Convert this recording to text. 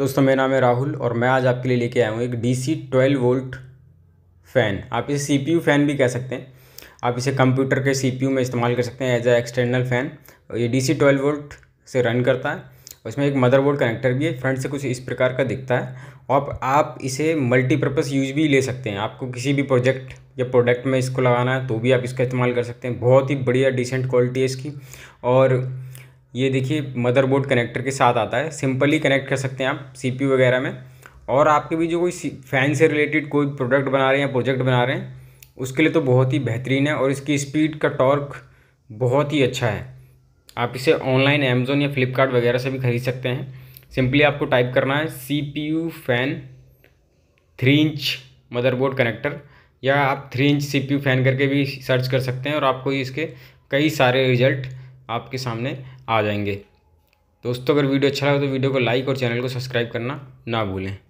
दोस्तों मेरा नाम है राहुल और मैं आज आपके लिए लेके आया हूँ एक D C twelve volt fan आप इसे सी पी यू फ़ैन भी कह सकते हैं आप इसे कंप्यूटर के सी पी यू में इस्तेमाल कर सकते हैं एज ए एक्सटर्नल फ़ैन ये डी सी ट्वेल्व वोल्ट से रन करता है इसमें एक मदरबोर्ड कनेक्टर भी है फ्रंट से कुछ इस प्रकार का दिखता है और आप इसे मल्टीपर्पज़ यूज भी ले सकते हैं आपको किसी भी प्रोजेक्ट या प्रोडक्ट में इसको लगाना है तो भी आप इसका इस्तेमाल कर सकते हैं बहुत ही बढ़िया डिसेंट क्वालिटी है इसकी और ये देखिए मदरबोर्ड कनेक्टर के साथ आता है सिंपली कनेक्ट कर सकते हैं आप सी वगैरह में और आपके भी जो कोई फ़ैन से रिलेटेड कोई प्रोडक्ट बना रहे हैं या प्रोजेक्ट बना रहे हैं उसके लिए तो बहुत ही बेहतरीन है और इसकी स्पीड का टॉर्क बहुत ही अच्छा है आप इसे ऑनलाइन अमेज़ोन या फ्लिपकार्ट वगैरह से भी खरीद सकते हैं सिंपली आपको टाइप करना है C P U fan three inch motherboard connector या आप three inch C P U fan करके भी सर्च कर सकते हैं और आपको इसके कई सारे रिजल्ट आपके सामने आ जाएंगे दोस्तों अगर वीडियो अच्छा लगा तो वीडियो को लाइक और चैनल को सब्सक्राइब करना ना भूलें